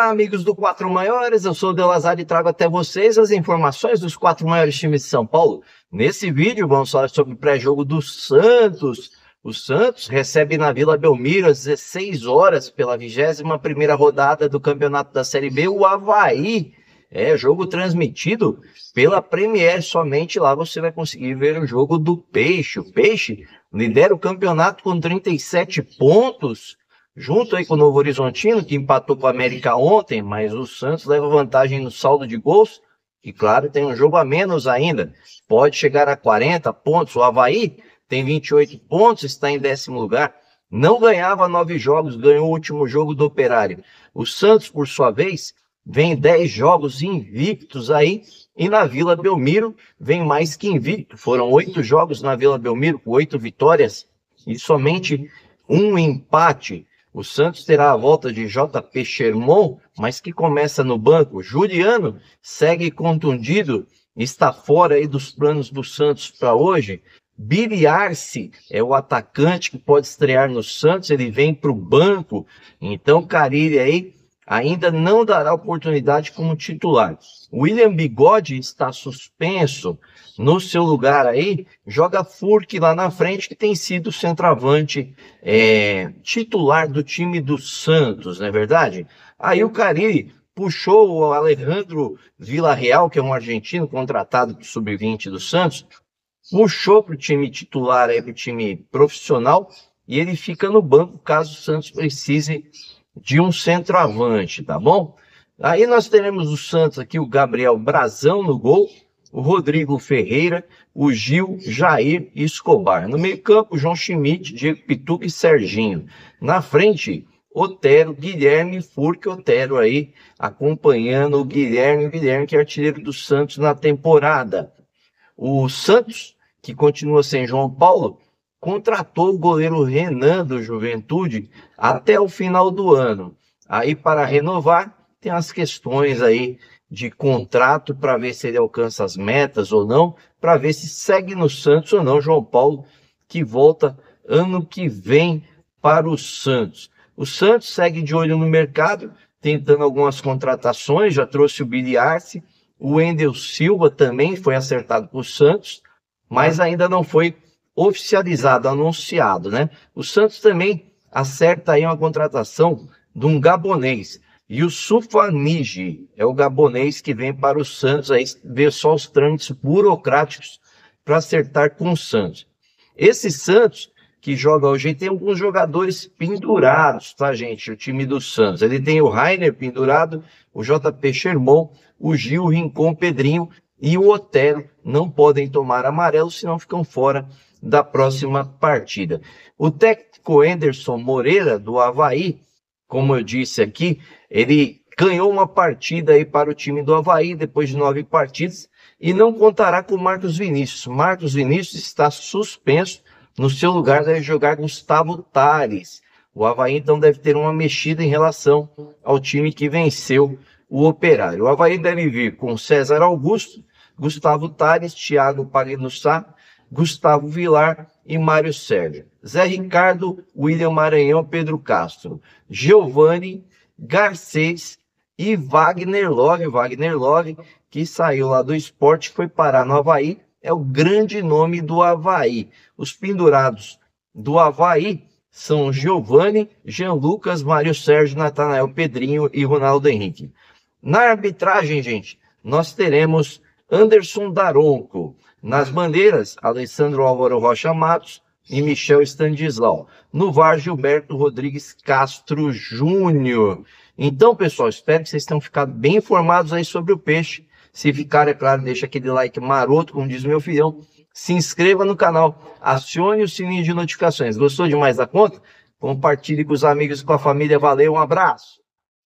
Olá, amigos do Quatro Maiores, eu sou o Delazar e trago até vocês as informações dos quatro maiores times de São Paulo. Nesse vídeo vamos falar sobre o pré-jogo do Santos. O Santos recebe na Vila Belmiro às 16 horas pela 21 rodada do Campeonato da Série B o Havaí. É jogo transmitido pela Premier, somente lá você vai conseguir ver o jogo do Peixe. O Peixe lidera o campeonato com 37 pontos junto aí com o Novo Horizontino, que empatou com o América ontem, mas o Santos leva vantagem no saldo de gols, e claro, tem um jogo a menos ainda, pode chegar a 40 pontos. O Havaí tem 28 pontos, está em décimo lugar, não ganhava nove jogos, ganhou o último jogo do Operário. O Santos, por sua vez, vem 10 jogos invictos aí, e na Vila Belmiro vem mais que invicto. Foram oito jogos na Vila Belmiro, com oito vitórias e somente um empate. O Santos terá a volta de JP Sherman, mas que começa no banco. Juliano segue contundido, está fora aí dos planos do Santos para hoje. Billy Arce é o atacante que pode estrear no Santos, ele vem para o banco. Então, Carilli aí ainda não dará oportunidade como titular. William Bigode está suspenso no seu lugar aí, joga Furk lá na frente, que tem sido centroavante é, titular do time do Santos, não é verdade? Aí o Cari puxou o Alejandro Villarreal, que é um argentino contratado do sub-20 do Santos, puxou para o time titular, para o time profissional, e ele fica no banco caso o Santos precise de um centroavante, tá bom? Aí nós teremos o Santos aqui, o Gabriel Brazão no gol, o Rodrigo Ferreira, o Gil, Jair e Escobar. No meio-campo, João Schmidt, Diego Pituca e Serginho. Na frente, Otero, Guilherme, Furque, Otero aí, acompanhando o Guilherme, o Guilherme que é artilheiro do Santos na temporada. O Santos, que continua sem João Paulo, contratou o goleiro Renan do Juventude até o final do ano. Aí, para renovar, tem as questões aí de contrato para ver se ele alcança as metas ou não, para ver se segue no Santos ou não. João Paulo, que volta ano que vem para o Santos. O Santos segue de olho no mercado, tentando algumas contratações, já trouxe o Billy Arce, o Endel Silva também foi acertado para o Santos, mas ainda não foi oficializado, anunciado, né? O Santos também acerta aí uma contratação de um gabonês. E o Sufaniji é o gabonês que vem para o Santos aí ver só os trâmites burocráticos para acertar com o Santos. Esse Santos que joga hoje tem alguns jogadores pendurados, tá, gente? O time do Santos. Ele tem o Rainer pendurado, o JP Sherman, o Gil, o Rincon, o Pedrinho e o Otero não podem tomar amarelo, senão ficam fora da próxima partida. O técnico Anderson Moreira, do Havaí, como eu disse aqui, ele ganhou uma partida aí para o time do Havaí depois de nove partidas e não contará com Marcos Vinícius. Marcos Vinícius está suspenso, no seu lugar deve jogar Gustavo Tares. O Havaí então deve ter uma mexida em relação ao time que venceu o Operário. O Havaí deve vir com César Augusto, Gustavo Tares, Thiago Palino Gustavo Vilar e Mário Sérgio. Zé Ricardo, William Maranhão, Pedro Castro, Giovanni, Garcês e Wagner Love. Wagner Love, que saiu lá do esporte, foi parar no Havaí, é o grande nome do Havaí. Os pendurados do Havaí são Giovanni, Jean Lucas, Mário Sérgio, Natanael Pedrinho e Ronaldo Henrique. Na arbitragem, gente, nós teremos Anderson Daronco. Nas bandeiras, Alessandro Álvaro Rocha Matos e Michel Standislau. No VAR, Gilberto Rodrigues Castro Júnior. Então, pessoal, espero que vocês tenham ficado bem informados aí sobre o peixe. Se ficar, é claro, deixa aquele like maroto, como diz meu filhão. Se inscreva no canal, acione o sininho de notificações. Gostou demais da conta? Compartilhe com os amigos e com a família. Valeu, um abraço!